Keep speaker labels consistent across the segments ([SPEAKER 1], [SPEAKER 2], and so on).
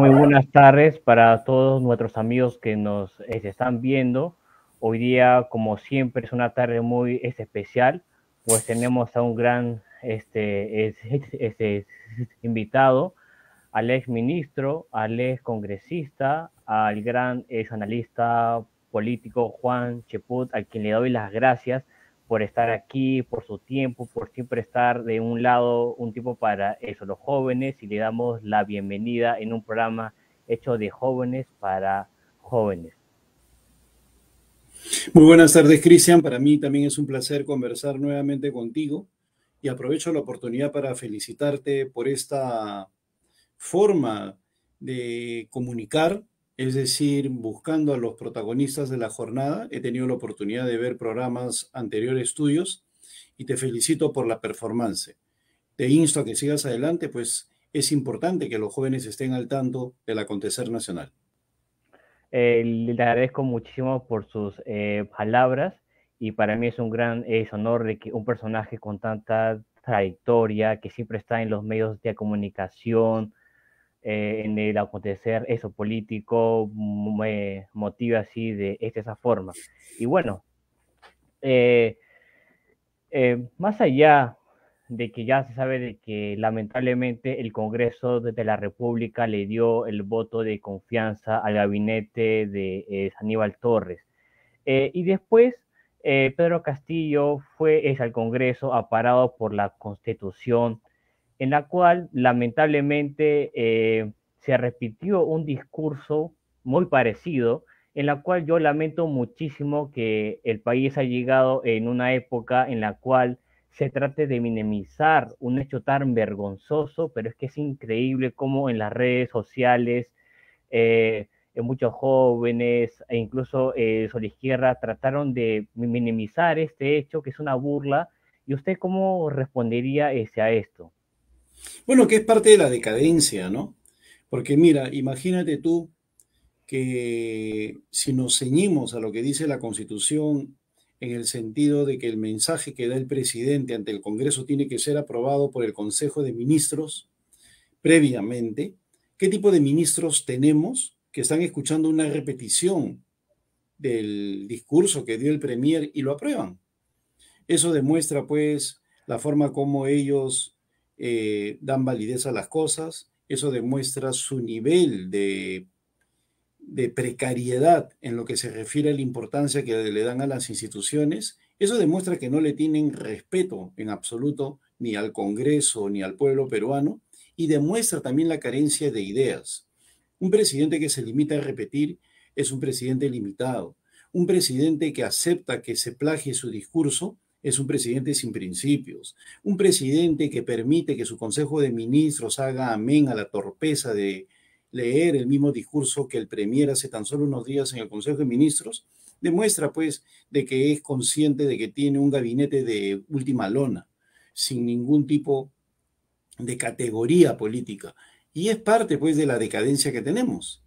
[SPEAKER 1] Muy buenas tardes para todos nuestros amigos que nos eh, están viendo. Hoy día, como siempre, es una tarde muy especial, pues tenemos a un gran este, invitado, al ex ministro, al ex congresista, al gran ex analista político Juan Cheput, a quien le doy las gracias por estar aquí, por su tiempo, por siempre estar de un lado, un tipo para eso, los jóvenes, y le damos la bienvenida en un programa hecho de jóvenes para jóvenes. Muy buenas tardes, Cristian. Para mí también es un placer conversar
[SPEAKER 2] nuevamente contigo y aprovecho la oportunidad para felicitarte por esta forma de comunicar es decir, buscando a los protagonistas de la jornada, he tenido la oportunidad de ver programas anteriores tuyos y te felicito por la performance. Te insto a que sigas adelante, pues es importante que los jóvenes estén al tanto del acontecer nacional.
[SPEAKER 1] Eh, le agradezco muchísimo por sus eh, palabras y para mí es un gran honor de que un personaje con tanta trayectoria, que siempre está en los medios de comunicación, eh, en el acontecer eso político me mm, eh, motiva así de esa forma y bueno eh, más allá de que ya se sabe de que lamentablemente el Congreso de la República le dio el voto de confianza al gabinete de Aníbal Torres y después Pedro Castillo fue al Congreso aparado por la Constitución en la cual lamentablemente eh, se repitió un discurso muy parecido, en la cual yo lamento muchísimo que el país ha llegado en una época en la cual se trate de minimizar un hecho tan vergonzoso, pero es que es increíble cómo en las redes sociales eh, muchos jóvenes e incluso eh, sobre izquierda trataron de minimizar este hecho, que es una burla. ¿Y usted cómo respondería eh, a esto?
[SPEAKER 2] Bueno, que es parte de la decadencia, ¿no? Porque mira, imagínate tú que si nos ceñimos a lo que dice la Constitución en el sentido de que el mensaje que da el presidente ante el Congreso tiene que ser aprobado por el Consejo de Ministros previamente, ¿qué tipo de ministros tenemos que están escuchando una repetición del discurso que dio el Premier y lo aprueban? Eso demuestra pues la forma como ellos eh, dan validez a las cosas, eso demuestra su nivel de precariedad en lo que se refiere a la importancia que le dan a las instituciones, eso demuestra que no le tienen respeto en absoluto ni al Congreso ni al pueblo peruano y demuestra también la carencia de ideas. Un presidente que se limita a repetir es un presidente limitado. Un presidente que acepta que se plagie su discurso es un presidente sin principios, un presidente que permite que su Consejo de Ministros haga amén a la torpeza de leer el mismo discurso que el Premier hace tan solo unos días en el Consejo de Ministros, demuestra pues de que es consciente de que tiene un gabinete de última lona, sin ningún tipo de categoría política. Y es parte pues de la decadencia que tenemos,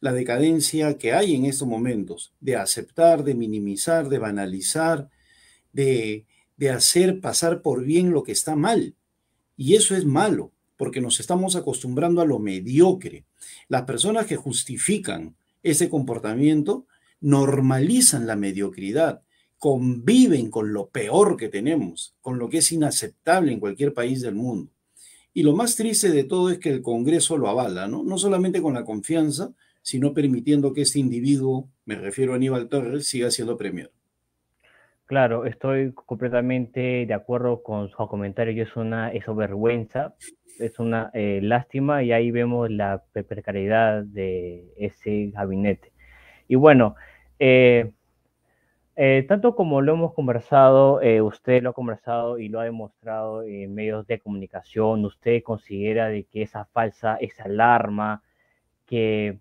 [SPEAKER 2] la decadencia que hay en estos momentos, de aceptar, de minimizar, de banalizar, de, hacer pasar por bien lo que está mal. Y eso es malo, porque nos estamos acostumbrando a lo mediocre. Las personas que justifican ese comportamiento normalizan la mediocridad, conviven con lo peor que tenemos, con lo que es inaceptable en cualquier país del mundo. Y lo más triste de todo es que el Congreso lo avala, ¿no? No solamente con la confianza, sino permitiendo que este individuo, me refiero a Aníbal Torres, siga siendo premier.
[SPEAKER 1] Claro, estoy completamente de acuerdo con su comentario. es una vergüenza, es una eh, lástima y ahí vemos la precariedad de ese gabinete. Y bueno, eh, eh, tanto como lo hemos conversado, usted lo ha conversado y lo ha demostrado en medios de comunicación, usted considera de que esa falsa, esa alarma que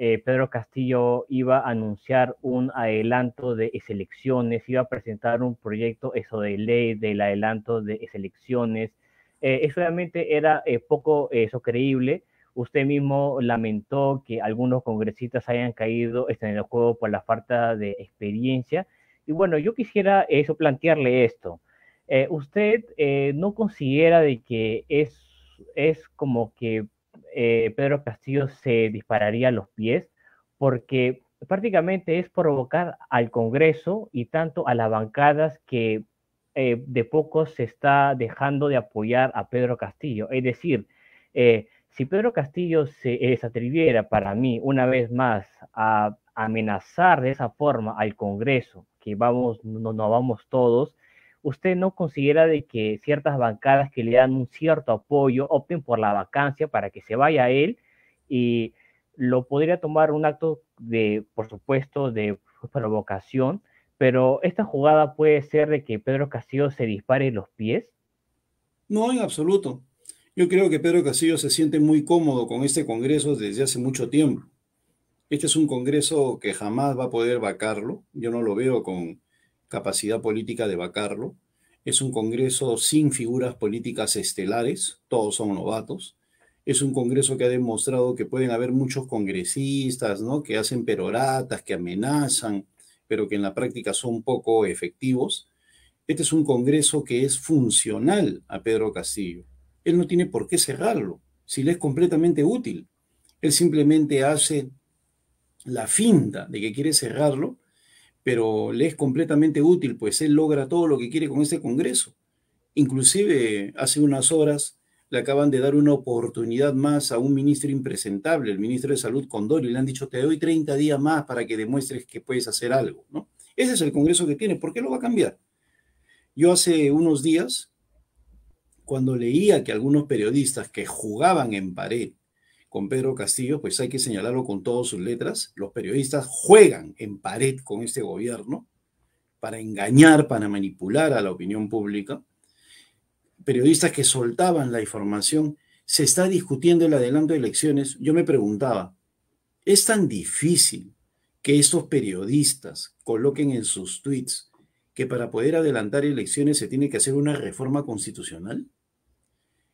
[SPEAKER 1] eh, Pedro Castillo iba a anunciar un adelanto de elecciones, iba a presentar un proyecto eso de ley del adelanto de elecciones. Eh, eso realmente era eh, poco eso creíble. Usted mismo lamentó que algunos congresistas hayan caído este, en el juego por la falta de experiencia. Y bueno, yo quisiera eso plantearle esto. ¿Usted no considera de que es, es como que eh, Pedro Castillo se dispararía a los pies porque prácticamente es provocar al Congreso y tanto a las bancadas que eh, de poco se está dejando de apoyar a Pedro Castillo. Es decir, eh, si Pedro Castillo se, eh, atreviera para mí una vez más a amenazar de esa forma al Congreso, que vamos, no vamos todos, ¿usted no considera de que ciertas bancadas que le dan un cierto apoyo opten por la vacancia para que se vaya a él y lo podría tomar un acto de, por supuesto, de provocación, pero esta jugada puede ser de que Pedro Castillo se dispare los pies?
[SPEAKER 2] No, en absoluto. Yo creo que Pedro Castillo se siente muy cómodo con este Congreso desde hace mucho tiempo. Este es un Congreso que jamás va a poder vacarlo. Yo no lo veo con, capacidad política de vacarlo. Es un Congreso sin figuras políticas estelares, todos son novatos. Es un Congreso que ha demostrado que pueden haber muchos congresistas, ¿no? Que hacen peroratas, que amenazan, pero que en la práctica son poco efectivos. Este es un Congreso que es funcional a Pedro Castillo. Él no tiene por qué cerrarlo, si le es completamente útil. Él simplemente hace la finta de que quiere cerrarlo pero le es completamente útil, pues él logra todo lo que quiere con este Congreso. Inclusive hace unas horas le acaban de dar una oportunidad más a un ministro impresentable, el ministro de Salud Condori, le han dicho, te doy 30 días más para que demuestres que puedes hacer algo, ¿no? Ese es el Congreso que tiene, ¿por qué lo va a cambiar? Yo hace unos días, cuando leía que algunos periodistas que jugaban en pared con Pedro Castillo, pues hay que señalarlo con todas sus letras. Los periodistas juegan en pared con este gobierno para engañar, para manipular a la opinión pública. Periodistas que soltaban la información. Se está discutiendo el adelanto de elecciones. Yo me preguntaba, ¿es tan difícil que esos periodistas coloquen en sus tweets que para poder adelantar elecciones se tiene que hacer una reforma constitucional?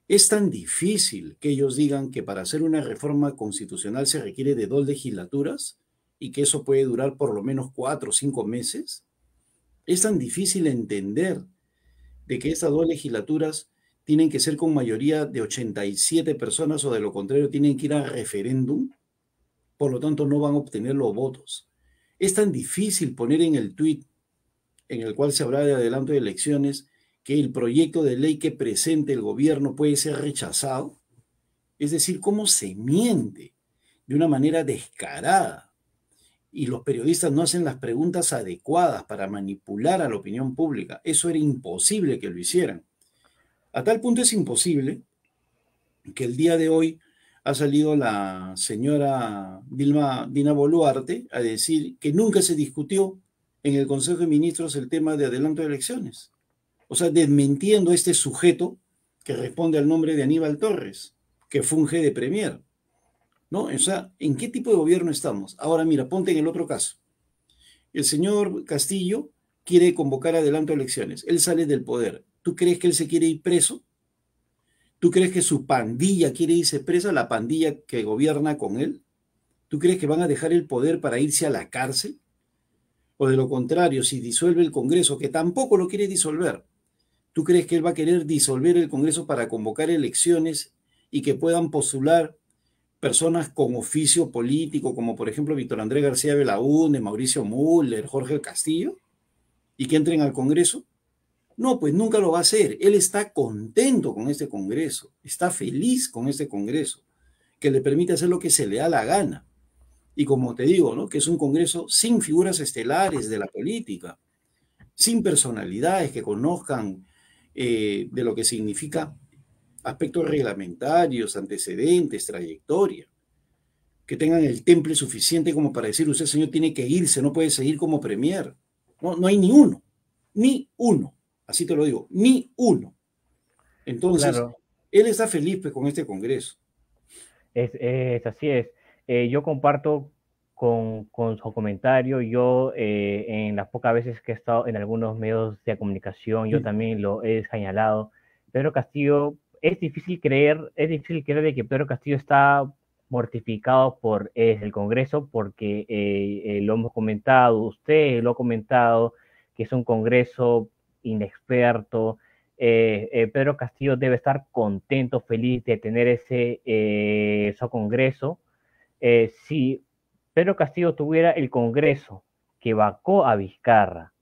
[SPEAKER 2] Es tan difícil que ellos digan que para hacer una reforma constitucional se requiere de dos legislaturas y que eso puede durar por lo menos cuatro o cinco meses. Es tan difícil entender de que estas dos legislaturas tienen que ser con mayoría de 87 personas o de lo contrario tienen que ir a referéndum, por lo tanto no van a obtener los votos. Es tan difícil poner en el tuit en el cual se habla de adelanto de elecciones que el proyecto de ley que presente el gobierno puede ser rechazado? Es decir, cómo se miente de una manera descarada. Y los periodistas no hacen las preguntas adecuadas para manipular a la opinión pública. Eso era imposible que lo hicieran. A tal punto es imposible que el día de hoy ha salido la señora Dilma Dina Boluarte a decir que nunca se discutió en el Consejo de Ministros el tema de adelanto de elecciones o sea, desmintiendo a este sujeto que responde al nombre de Aníbal Torres, que funge de premier. ¿No? sea, ¿en qué tipo de gobierno estamos? Ahora mira, ponte en el otro caso. El señor Castillo quiere convocar adelanto elecciones. Él sale del poder. ¿Tú crees que él se quiere ir preso? ¿Tú crees que su pandilla quiere irse presa, la pandilla que gobierna con él? ¿Tú crees que van a dejar el poder para irse a la cárcel? O de lo contrario, si disuelve el Congreso, que tampoco lo quiere disolver, ¿Tú crees que él va a querer disolver el Congreso para convocar elecciones y que puedan postular personas con oficio político, como por ejemplo Víctor Andrés García Belaúnde, Mauricio Müller, Jorge Castillo, y que entren al Congreso? No, pues nunca lo va a hacer. Él está contento con este Congreso, está feliz con este Congreso, que le permite hacer lo que se le da la gana. Y como te digo, ¿no? que es un Congreso sin figuras estelares de la política, sin personalidades que conozcan eh, de lo que significa aspectos reglamentarios, antecedentes, trayectoria, que tengan el temple suficiente como para decir, usted señor tiene que irse, no puede seguir como premier. No, no hay ni uno, ni uno, así te lo digo,
[SPEAKER 1] ni uno. Entonces,
[SPEAKER 2] él está feliz
[SPEAKER 1] pues, con este Congreso. Es, así es. Eh, yo comparto con, su comentario. Yo, eh, en las pocas veces que he estado en algunos medios de comunicación, yo también lo he señalado. Pedro Castillo, es difícil creer, es difícil creer de que Pedro Castillo está mortificado por eh, el Congreso, porque eh, lo hemos comentado, usted lo ha comentado, que es un Congreso inexperto, Pedro Castillo debe estar contento, feliz de tener ese congreso. sí, Pedro Castillo tuviera el Congreso que vacó a Vizcarra,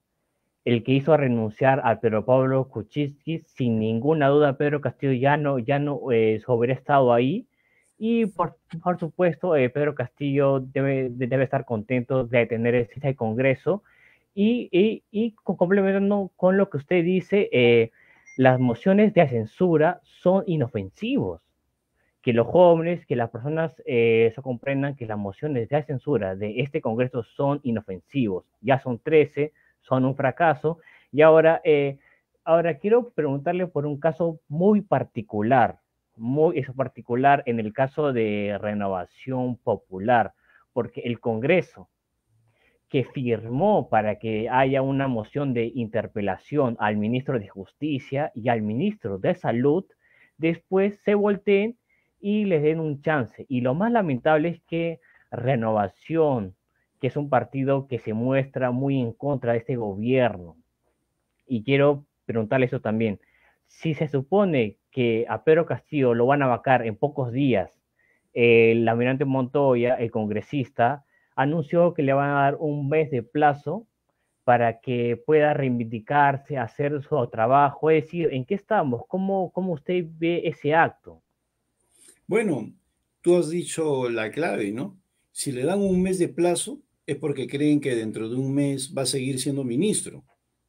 [SPEAKER 1] el que hizo renunciar a Pedro Pablo Kuczynski, sin ninguna duda Pedro Castillo ya no, ya no eh, hubiera estado ahí. Y por, supuesto, eh, Pedro Castillo debe, debe estar contento de tener este Congreso. Y, y, y, complementando con lo que usted dice, eh, las mociones de censura son inofensivos que los jóvenes, que las personas eh, se comprendan que las mociones de censura de este Congreso son inofensivos. Ya son 13, son un fracaso. Y ahora, eh, ahora quiero preguntarle por un caso muy particular, muy eso particular en el caso de renovación popular, porque el Congreso que firmó para que haya una moción de interpelación al ministro de Justicia y al ministro de Salud, después se volteen y les den un chance. Y lo más lamentable es que Renovación, que es un partido que se muestra muy en contra de este gobierno, y quiero preguntarle eso también, si se supone que a Pedro Castillo lo van a vacar en pocos días, el almirante Montoya, el congresista, anunció que le van a dar un mes de plazo para que pueda reivindicarse, hacer su trabajo, es decir, ¿en qué estamos? ¿Cómo, cómo usted ve ese acto? Bueno,
[SPEAKER 2] tú has dicho la clave, ¿no? Si le dan un mes de plazo es porque creen que dentro de un mes va a seguir siendo ministro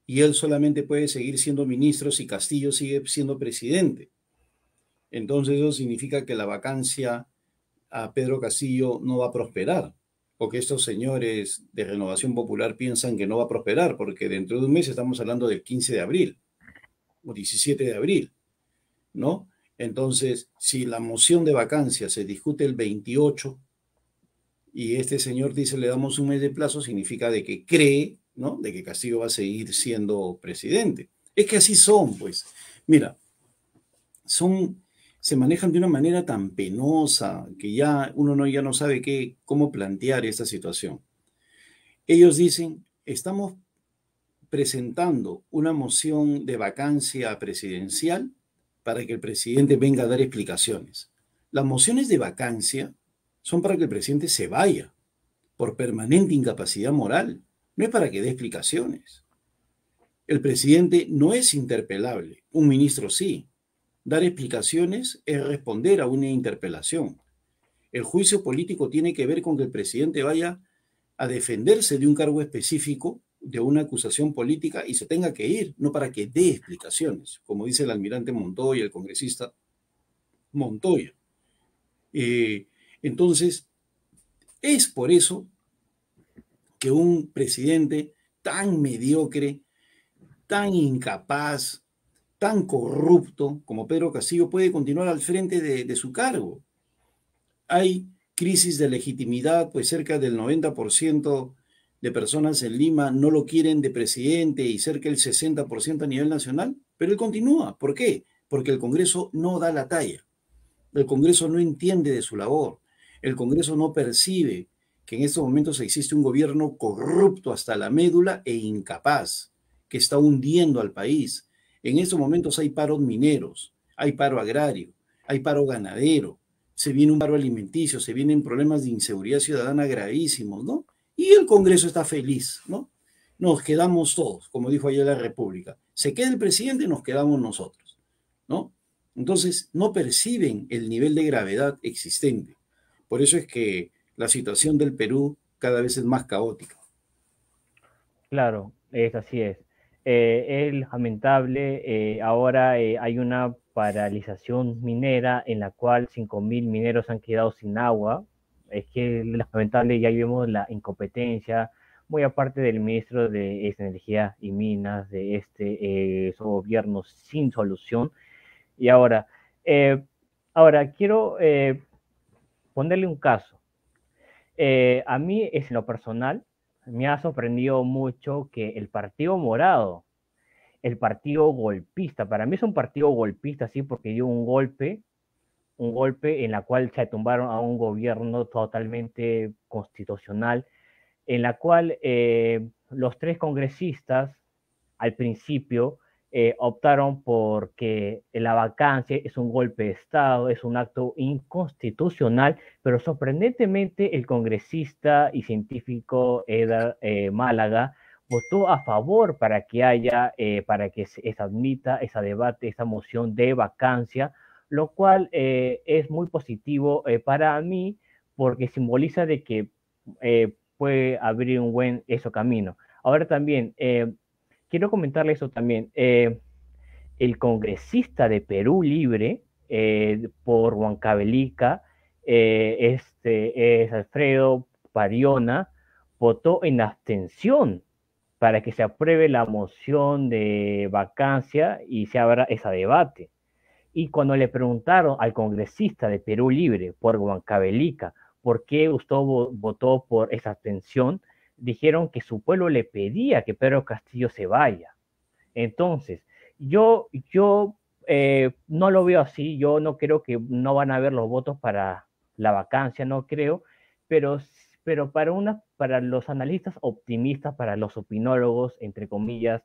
[SPEAKER 2] y él solamente puede seguir siendo ministro si Castillo sigue siendo presidente. Entonces eso significa que la vacancia a Pedro Castillo no va a prosperar, Porque estos señores de Renovación Popular piensan que no va a prosperar, porque dentro de un mes estamos hablando del 15 de abril o 17 de abril, ¿no? Entonces, si la moción de vacancia se discute el 28 y este señor dice le damos un mes de plazo, significa de que cree, ¿no? De que Castillo va a seguir siendo presidente. Es que así son, pues. Mira, son se manejan de una manera tan penosa que ya uno no, ya no sabe qué, cómo plantear esta situación. Ellos dicen, estamos presentando una moción de vacancia presidencial para que el presidente venga a dar explicaciones. Las mociones de vacancia son para que el presidente se vaya por permanente incapacidad moral, no es para que dé explicaciones. El presidente no es interpelable, un ministro sí. Dar explicaciones es responder a una interpelación. El juicio político tiene que ver con que el presidente vaya a defenderse de un cargo específico de una acusación política y se tenga que ir, no para que dé explicaciones, como dice el almirante Montoya, el congresista Montoya. Eh, entonces, es por eso que un presidente tan mediocre, tan incapaz, tan corrupto como Pedro Castillo puede continuar al frente de, de su cargo. Hay crisis de legitimidad, pues cerca del 90% de personas en Lima no lo quieren de presidente y cerca del 60% a nivel nacional, pero él continúa. ¿Por qué? Porque el Congreso no da la talla. El Congreso no entiende de su labor. El Congreso no percibe que en estos momentos existe un gobierno corrupto hasta la médula e incapaz, que está hundiendo al país. En estos momentos hay paros mineros, hay paro agrario, hay paro ganadero, se viene un paro alimenticio, se vienen problemas de inseguridad ciudadana gravísimos, ¿no? Y el Congreso está feliz, ¿no? Nos quedamos todos, como dijo ayer la República. Se queda el presidente, nos quedamos nosotros, ¿no? Entonces, no perciben el nivel de gravedad existente. Por eso es que la situación del Perú cada vez es más caótica.
[SPEAKER 1] Claro, es así es. Eh, es lamentable, eh, ahora eh, hay una paralización minera en la cual 5.000 mineros han quedado sin agua es que lamentable, ya vemos la incompetencia, muy aparte del ministro de Energía y Minas de este eh, gobierno sin solución. Y ahora, eh, ahora quiero eh, ponerle un caso. a mí, es en lo personal, me ha sorprendido mucho que el Partido Morado, el partido golpista, para mí es un partido golpista, sí, porque dio un golpe un golpe en la cual se tumbaron a un gobierno totalmente constitucional, en la cual eh, los tres congresistas al principio eh, optaron por que la vacancia es un golpe de Estado, es un acto inconstitucional, pero sorprendentemente el congresista y científico Edgar eh, Málaga votó a favor para que haya, para que se admita ese debate, esa moción de vacancia, lo cual eh, es muy positivo eh, para mí porque simboliza de que eh, puede abrir un buen camino. Ahora también, quiero comentarle eso también. el congresista de Perú Libre por Huancabelica, este, es Alfredo Pariona, votó en abstención para que se apruebe la moción de vacancia y se abra ese debate. Y cuando le preguntaron al congresista de Perú Libre por Huancabelica por qué usted votó por esa abstención, dijeron que su pueblo le pedía que Pedro Castillo se vaya. Entonces, yo, yo eh, no lo veo así, yo no creo que no van a haber los votos para la vacancia, no creo, pero, pero para, una, para los analistas optimistas, para los opinólogos, entre comillas,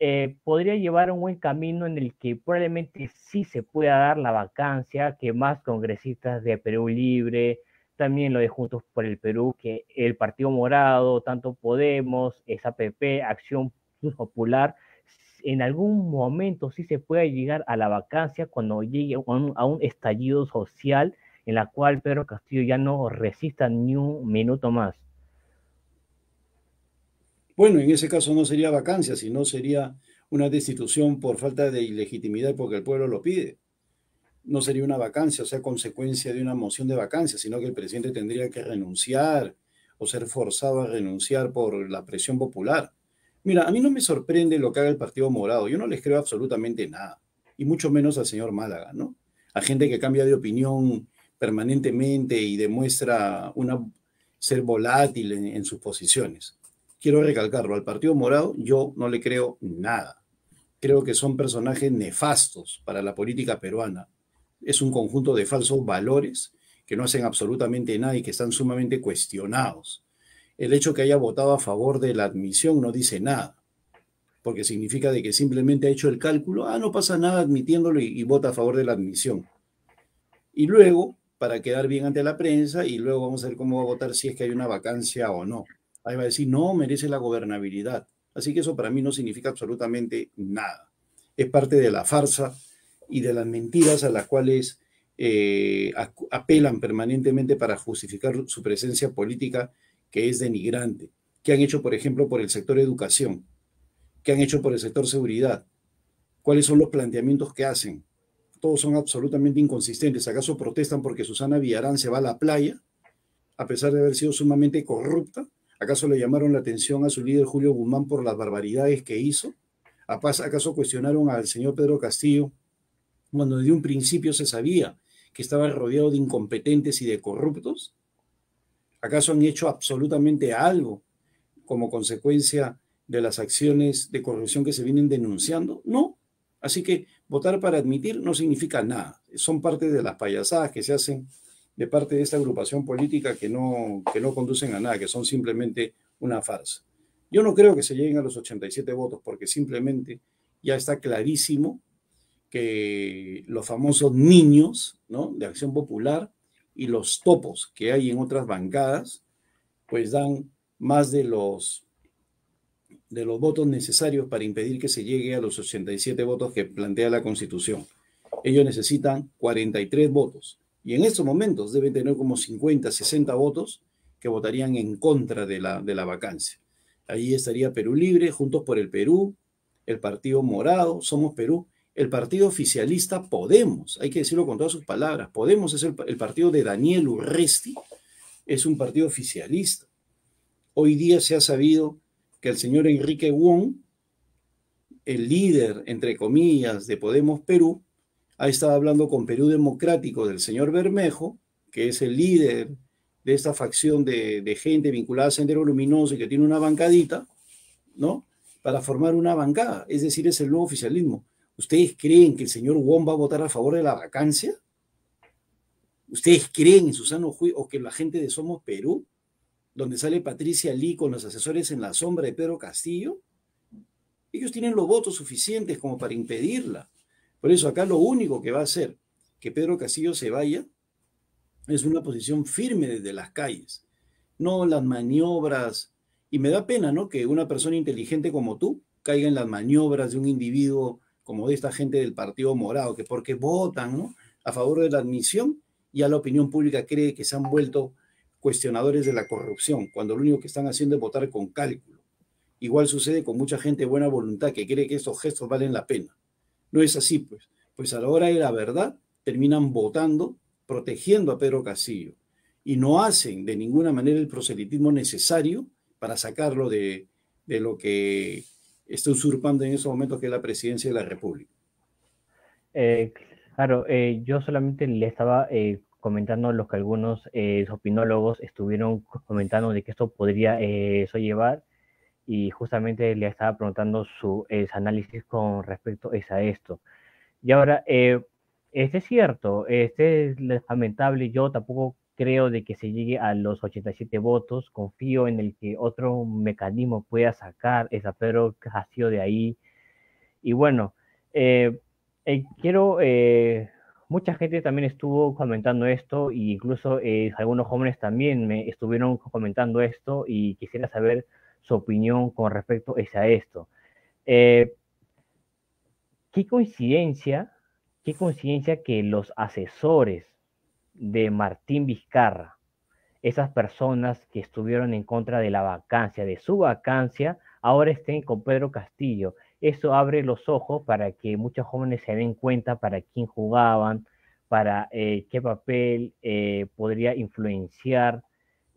[SPEAKER 1] eh, podría llevar un buen camino en el que probablemente sí se pueda dar la vacancia que más congresistas de Perú Libre, también lo de Juntos por el Perú, que el Partido Morado, tanto Podemos, SAPP, Acción Popular, en algún momento sí se pueda llegar a la vacancia cuando llegue a un estallido social en la cual Pedro Castillo ya no resista ni un minuto más.
[SPEAKER 2] Bueno, en ese caso no sería vacancia, sino sería una destitución por falta de ilegitimidad porque el pueblo lo pide. No sería una vacancia, o sea, consecuencia de una moción de vacancia, sino que el presidente tendría que renunciar o ser forzado a renunciar por la presión popular. Mira, a mí no me sorprende lo que haga el Partido Morado, yo no les creo absolutamente nada, y mucho menos al señor Málaga, ¿no? A gente que cambia de opinión permanentemente y demuestra una, ser volátil en sus posiciones quiero recalcarlo, al Partido Morado yo no le creo nada. Creo que son personajes nefastos para la política peruana. Es un conjunto de falsos valores que no hacen absolutamente nada y que están sumamente cuestionados. El hecho que haya votado a favor de la admisión no dice nada, porque significa de que simplemente ha hecho el cálculo, ah, no pasa nada admitiéndolo y vota a favor de la admisión. Y luego, para quedar bien ante la prensa, y luego vamos a ver cómo va a votar si es que hay una vacancia o no. Ahí va a decir, no, merece la gobernabilidad. Así que eso para mí no significa absolutamente nada. Es parte de la farsa y de las mentiras a las cuales eh, apelan permanentemente para justificar su presencia política, que es denigrante. ¿Qué han hecho, por ejemplo, por el sector educación? ¿Qué han hecho por el sector seguridad? ¿Cuáles son los planteamientos que hacen? Todos son absolutamente inconsistentes. ¿Acaso protestan porque Susana Villarán se va a la playa, a pesar de haber sido sumamente corrupta? ¿Acaso le llamaron la atención a su líder Julio Guzmán por las barbaridades que hizo? ¿Acaso cuestionaron al señor Pedro Castillo cuando desde un principio se sabía que estaba rodeado de incompetentes y de corruptos? ¿Acaso han hecho absolutamente algo como consecuencia de las acciones de corrupción que se vienen denunciando? No. Así que votar para admitir no significa nada. Son parte de las payasadas que se hacen de parte de esta agrupación política que no, que no conducen a nada, que son simplemente una farsa. Yo no creo que se lleguen a los 87 votos porque simplemente ya está clarísimo que los famosos niños ¿no? de Acción Popular y los topos que hay en otras bancadas, pues dan más de los, de los votos necesarios para impedir que se llegue a los 87 votos que plantea la Constitución. Ellos necesitan 43 votos y en estos momentos deben tener como 50, 60 votos que votarían en contra de la, vacancia. Ahí estaría Perú Libre, Juntos por el Perú, el Partido Morado, Somos Perú, el Partido Oficialista Podemos, hay que decirlo con todas sus palabras, Podemos es el, el partido de Daniel Urresti, es un partido oficialista. Hoy día se ha sabido que el señor Enrique Wong, el líder, entre comillas, de Podemos Perú, ha estado hablando con Perú Democrático del señor Bermejo, que es el líder de esta facción de, gente vinculada a Sendero Luminoso y que tiene una bancadita, ¿no? Para formar una bancada, es decir, es el nuevo oficialismo. ¿Ustedes creen que el señor Wong va a votar a favor de la vacancia? ¿Ustedes creen en Susano Juiz o que la gente de Somos Perú, donde sale Patricia Lee con los asesores en la sombra de Pedro Castillo? Ellos tienen los votos suficientes como para impedirla. Por eso acá lo único que va a hacer que Pedro Castillo se vaya es una posición firme desde las calles, no las maniobras. Y me da pena, ¿no? Que una persona inteligente como tú caiga en las maniobras de un individuo como de esta gente del Partido Morado, que porque votan, A favor de la admisión, ya la opinión pública cree que se han vuelto cuestionadores de la corrupción, cuando lo único que están haciendo es votar con cálculo. Igual sucede con mucha gente de buena voluntad que cree que estos gestos valen la pena. No es así, pues. Pues a la hora de la verdad terminan votando, protegiendo a Pedro Castillo y no hacen de ninguna manera el proselitismo necesario para sacarlo de, lo que está usurpando en estos momentos, que es la presidencia de la República.
[SPEAKER 1] Eh, claro, eh, yo solamente le estaba eh, comentando lo que algunos opinólogos estuvieron comentando de que esto podría eso llevar y justamente le estaba preguntando su, análisis con respecto a esto. Y ahora, este es cierto, este es lamentable, yo tampoco creo de que se llegue a los 87 votos, confío en el que otro mecanismo pueda sacar esa ha sido de ahí. Y bueno, eh, eh, quiero, mucha gente también estuvo comentando esto, e incluso algunos jóvenes también me estuvieron comentando esto y quisiera saber opinión con respecto es a esto. Eh, qué coincidencia, qué coincidencia que los asesores de Martín Vizcarra, esas personas que estuvieron en contra de la vacancia, de su vacancia, ahora estén con Pedro Castillo. Eso abre los ojos para que muchos jóvenes se den cuenta para quién jugaban, para eh, qué papel eh, podría influenciar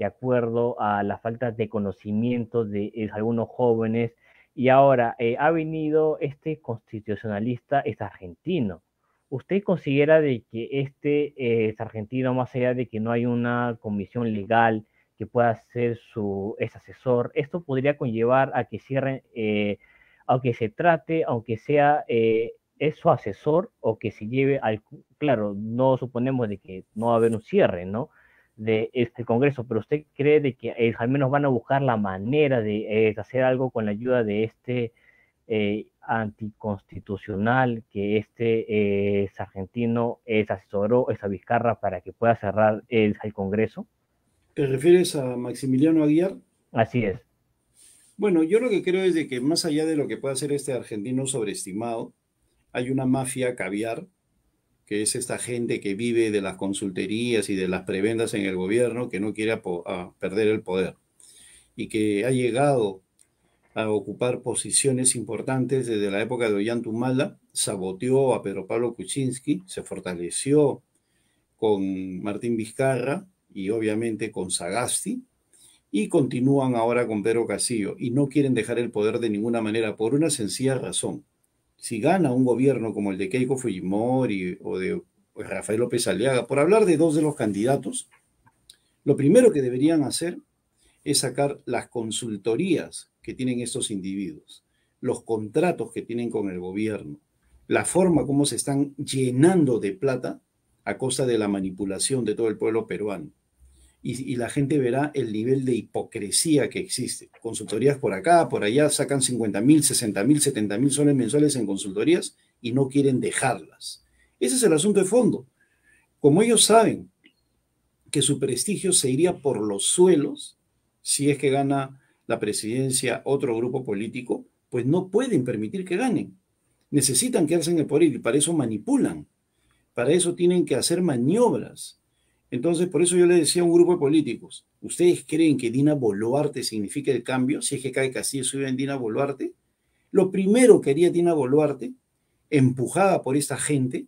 [SPEAKER 1] de acuerdo a las faltas de conocimiento de, eh, algunos jóvenes. Y ahora eh, ha venido este constitucionalista, es argentino. ¿Usted considera de que este eh, es argentino, más allá de que no hay una comisión legal que pueda ser su asesor, esto podría conllevar a que cierren, aunque se trate, aunque sea es su asesor o que se lleve al, claro, no suponemos de que no va a haber un cierre, ¿no? de este Congreso, pero usted cree de que eh, al menos van a buscar la manera de eh, hacer algo con la ayuda de este eh, anticonstitucional que este argentino es asesoró esa Vizcarra para que pueda cerrar el, Congreso.
[SPEAKER 2] ¿Te refieres a Maximiliano Aguiar? Así es. Bueno, yo lo que creo es de que más allá de lo que pueda hacer este argentino sobreestimado, hay una mafia caviar que es esta gente que vive de las consulterías y de las prebendas en el gobierno, que no quiere perder el poder y que ha llegado a ocupar posiciones importantes desde la época de Ollantumala, saboteó a Pedro Pablo Kuczynski, se fortaleció con Martín Vizcarra y obviamente con Sagasti, y continúan ahora con Pedro Casillo, y no quieren dejar el poder de ninguna manera por una sencilla razón si gana un gobierno como el de Keiko Fujimori o de Rafael López Aliaga, por hablar de dos de los candidatos, lo primero que deberían hacer es sacar las consultorías que tienen estos individuos, los contratos que tienen con el gobierno, la forma como se están llenando de plata a costa de la manipulación de todo el pueblo peruano y, la gente verá el nivel de hipocresía que existe. Consultorías por acá, por allá, sacan 50 mil, 60 mil, 70 mil soles mensuales en consultorías y no quieren dejarlas. Ese es el asunto de fondo. Como ellos saben que su prestigio se iría por los suelos si es que gana la presidencia otro grupo político, pues no pueden permitir que ganen. Necesitan que en el poder y para eso manipulan. Para eso tienen que hacer maniobras entonces, por eso yo le decía a un grupo de políticos, ¿ustedes creen que Dina Boluarte significa el cambio? Si es que cae Castillo, sube en Dina Boluarte. Lo primero que haría Dina Boluarte, empujada por esta gente,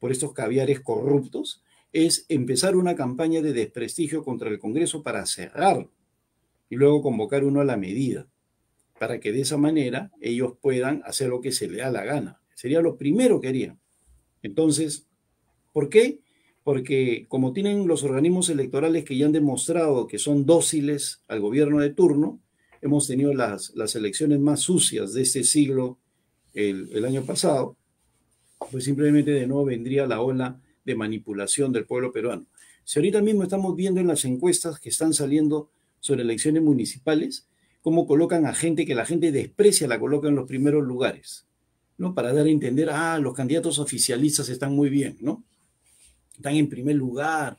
[SPEAKER 2] por estos caviares corruptos, es empezar una campaña de desprestigio contra el Congreso para cerrar y luego convocar uno a la medida, para que de esa manera ellos puedan hacer lo que se le da la gana. Sería lo primero que haría. Entonces, ¿por qué? porque como tienen los organismos electorales que ya han demostrado que son dóciles al gobierno de turno, hemos tenido las, elecciones más sucias de este siglo el, el año pasado, pues simplemente de nuevo vendría la ola de manipulación del pueblo peruano. Si ahorita mismo estamos viendo en las encuestas que están saliendo sobre elecciones municipales, cómo colocan a gente que la gente desprecia, la colocan en los primeros lugares, ¿no? Para dar a entender, ah, los candidatos oficialistas están muy bien, ¿no? están en primer lugar,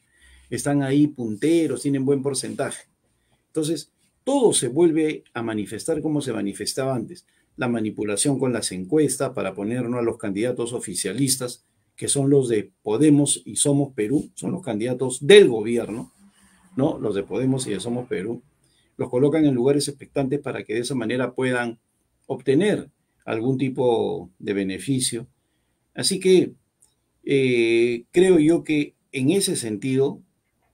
[SPEAKER 2] están ahí punteros, tienen buen porcentaje. Entonces, todo se vuelve a manifestar como se manifestaba antes. La manipulación con las encuestas para ponernos a los candidatos oficialistas, que son los de Podemos y Somos Perú, son los candidatos del gobierno, ¿no? Los de Podemos y de Somos Perú. Los colocan en lugares expectantes para que de esa manera puedan obtener algún tipo de beneficio. Así que eh, creo yo que en ese sentido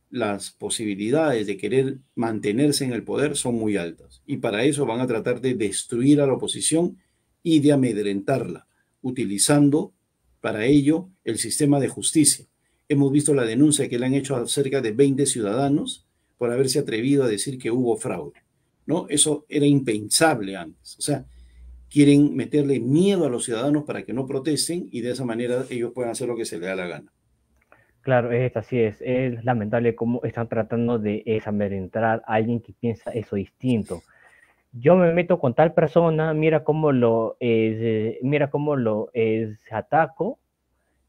[SPEAKER 2] las posibilidades de querer mantenerse en el poder son muy altas y para eso van a tratar de destruir a la oposición y de amedrentarla, utilizando para ello el sistema de justicia. Hemos visto la denuncia que le han hecho a cerca de 20 ciudadanos por haberse atrevido a decir que hubo fraude. ¿no? Eso era impensable antes. O sea, quieren meterle miedo a los ciudadanos para que no protesten y de esa manera ellos puedan hacer lo que se les da la gana.
[SPEAKER 1] Claro, es así es. Es lamentable cómo están tratando de desamedrentar a alguien que piensa eso distinto. Yo me meto con tal persona, mira cómo lo eh, mira cómo lo es, eh, ataco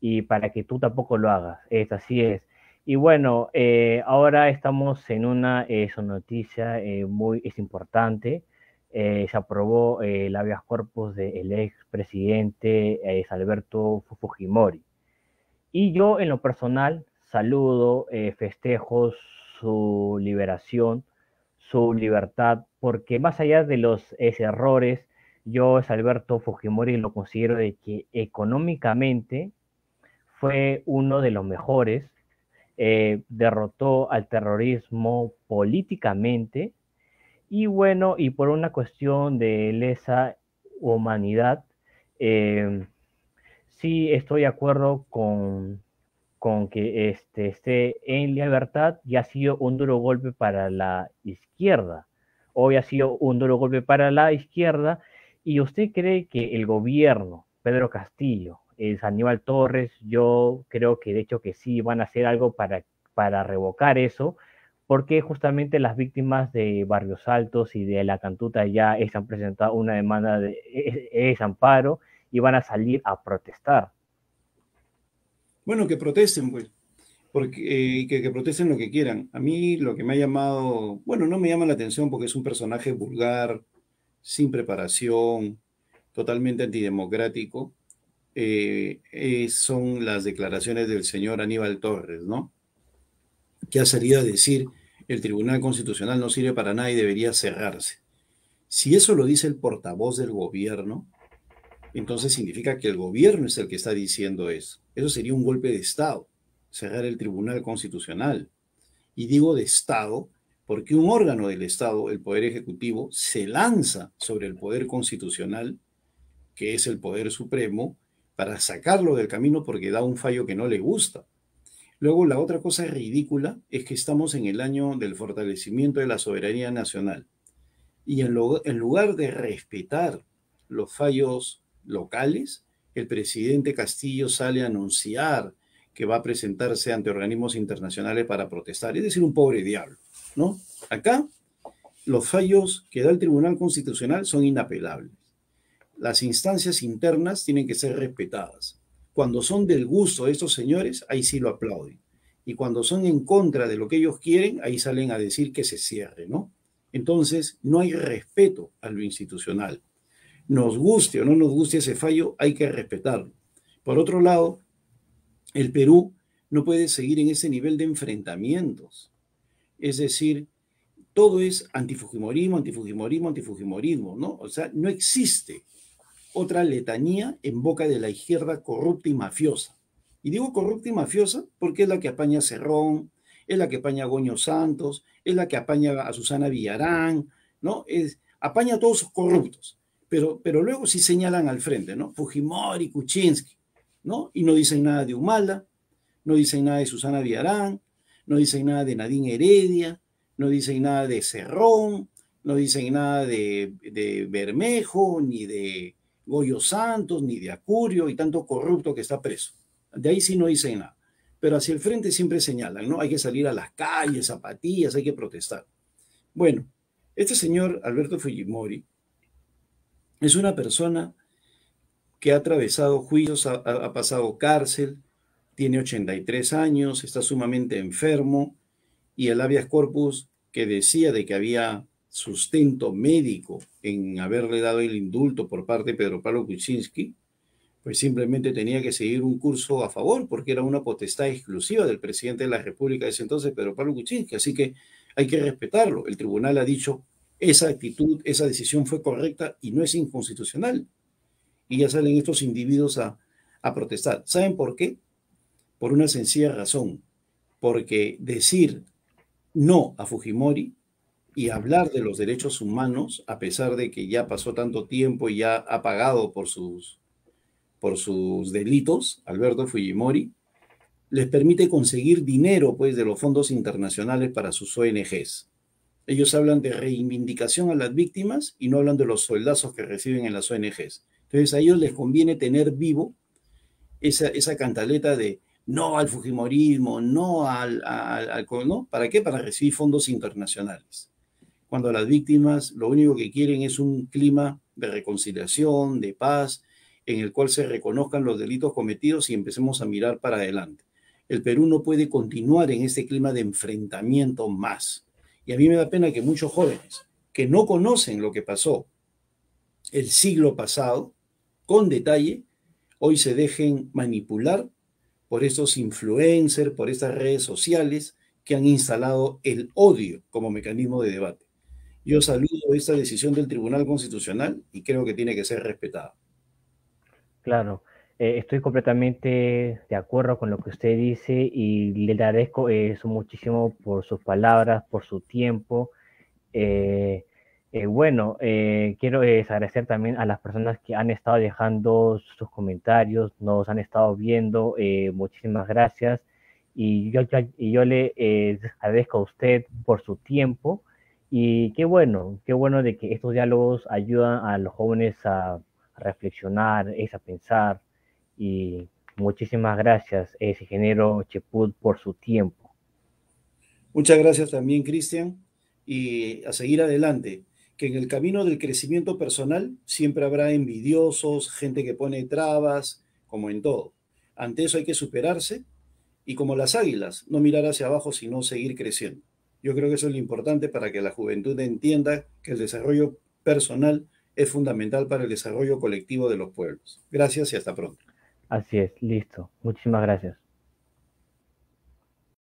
[SPEAKER 1] y para que tú tampoco lo hagas. Es así es. Y bueno, eh, ahora estamos en una noticia muy es importante eh, se aprobó eh, el habeas corpus del expresidente eh, Alberto Fujimori. Y yo en lo personal saludo, festejo su liberación, su libertad, porque más allá de los errores, yo es Alberto Fujimori lo considero de que económicamente fue uno de los mejores, derrotó al terrorismo políticamente y bueno, y por una cuestión de lesa humanidad, em, sí estoy de acuerdo con, que este, esté en libertad y ha sido un duro golpe para la izquierda. Hoy ha sido un duro golpe para la izquierda. ¿Y usted cree que el gobierno, Pedro Castillo, es eh, Aníbal Torres, yo creo que de hecho que sí van a hacer algo para, para revocar eso? porque justamente las víctimas de Barrios Altos y de La Cantuta ya han presentado una demanda de e-, e-, amparo y van a salir a protestar.
[SPEAKER 2] Bueno, que protesten, pues, porque, eh, que, protesten lo que quieran. A mí lo que me ha llamado, bueno, no me llama la atención porque es un personaje vulgar, sin preparación, totalmente antidemocrático, eh, son las declaraciones del señor Aníbal Torres, ¿no? que ha salido a decir el Tribunal Constitucional no sirve para nada y debería cerrarse. Si eso lo dice el portavoz del gobierno, entonces significa que el gobierno es el que está diciendo eso. Eso sería un golpe de Estado, cerrar el Tribunal Constitucional. Y digo de Estado porque un órgano del Estado, el Poder Ejecutivo, se lanza sobre el Poder Constitucional, que es el Poder Supremo, para sacarlo del camino porque da un fallo que no le gusta. Luego, la otra cosa ridícula es que estamos en el año del fortalecimiento de la soberanía nacional. Y en, lugar de respetar los fallos locales, el presidente Castillo sale a anunciar que va a presentarse ante organismos internacionales para protestar. Es decir, un pobre diablo, ¿no? Acá los fallos que da el Tribunal Constitucional son inapelables. Las instancias internas tienen que ser respetadas. Cuando son del gusto de estos señores, ahí sí lo aplauden. Y cuando son en contra de lo que ellos quieren, ahí salen a decir que se cierre, ¿no? Entonces, no hay respeto a lo institucional. Nos guste o no nos guste ese fallo, hay que respetarlo. Por otro lado, el Perú no puede seguir en ese nivel de enfrentamientos. Es decir, todo es antifujimorismo, antifujimorismo, antifujimorismo, ¿no? O sea, no existe otra letanía en boca de la izquierda corrupta y mafiosa. Y digo corrupta y mafiosa porque es la que apaña a Cerrón, es la que apaña a Goño Santos, es la que apaña a Susana Villarán, ¿no? Es, apaña a todos los corruptos. Pero, pero luego sí señalan al frente, ¿no? Fujimori, Kuczynski, ¿no? Y no dicen nada de Humala, no dicen nada de Susana Villarán, no dicen nada de Nadine Heredia, no dicen nada de Cerrón, no dicen nada de Bermejo, ni de Goyo Santos, ni de Acurio y tanto corrupto que está preso. De ahí sí no dicen nada. Pero hacia el frente siempre señalan, ¿no? Hay que salir a las calles, zapatillas, hay que protestar. Bueno, este señor Alberto Fujimori es una persona que ha atravesado juicios, ha, ha pasado cárcel, tiene 83 años, está sumamente enfermo y el habeas corpus que decía de que había sustento médico en haberle dado el indulto por parte de Pedro Pablo Kuczynski, pues simplemente tenía que seguir un curso a favor, porque era una potestad exclusiva del presidente de la República de ese entonces, Pedro Pablo Kuczynski. Así que hay que respetarlo. El tribunal ha dicho, esa actitud, esa decisión fue correcta y no es inconstitucional. Y ya salen estos individuos a, a protestar. ¿Saben por qué? Por una sencilla razón. Porque decir no a Fujimori y hablar de los derechos humanos, a pesar de que ya pasó tanto tiempo y ya ha pagado por sus, por sus delitos, Alberto Fujimori, les permite conseguir dinero pues, de los fondos internacionales para sus ONGs. Ellos hablan de reivindicación a las víctimas y no hablan de los soldazos que reciben en las ONGs. Entonces a ellos les conviene tener vivo esa, cantaleta de no al Fujimorismo, no al, al, ¿no? ¿Para qué? Para recibir fondos internacionales cuando las víctimas lo único que quieren es un clima de reconciliación, de paz, en el cual se reconozcan los delitos cometidos y empecemos a mirar para adelante. El Perú no puede continuar en este clima de enfrentamiento más. Y a mí me da pena que muchos jóvenes que no conocen lo que pasó el siglo pasado, con detalle, hoy se dejen manipular por estos influencers, por estas redes sociales que han instalado el odio como mecanismo de debate. Yo saludo esta decisión del Tribunal Constitucional y creo que tiene que ser respetada.
[SPEAKER 1] Claro, eh, estoy completamente de acuerdo con lo que usted dice y le agradezco eso eh, muchísimo por sus palabras, por su tiempo. Eh, bueno, quiero agradecer también a las personas que han estado dejando sus comentarios, nos han estado viendo. muchísimas gracias. Y yo, y yo le agradezco a usted por su tiempo. Y qué bueno, qué bueno de que estos diálogos ayudan a los jóvenes a reflexionar, es a pensar. Y muchísimas gracias, ese género Cheput, por su tiempo.
[SPEAKER 2] Muchas gracias también, Cristian. Y a seguir adelante, que en el camino del crecimiento personal siempre habrá envidiosos, gente que pone trabas, como en todo. Ante eso hay que superarse y como las águilas, no mirar hacia abajo, sino seguir creciendo. Yo creo que eso es lo importante para que la juventud entienda que el desarrollo personal es fundamental para el desarrollo colectivo de los pueblos. Gracias y hasta pronto.
[SPEAKER 1] Así es, listo. Muchísimas gracias.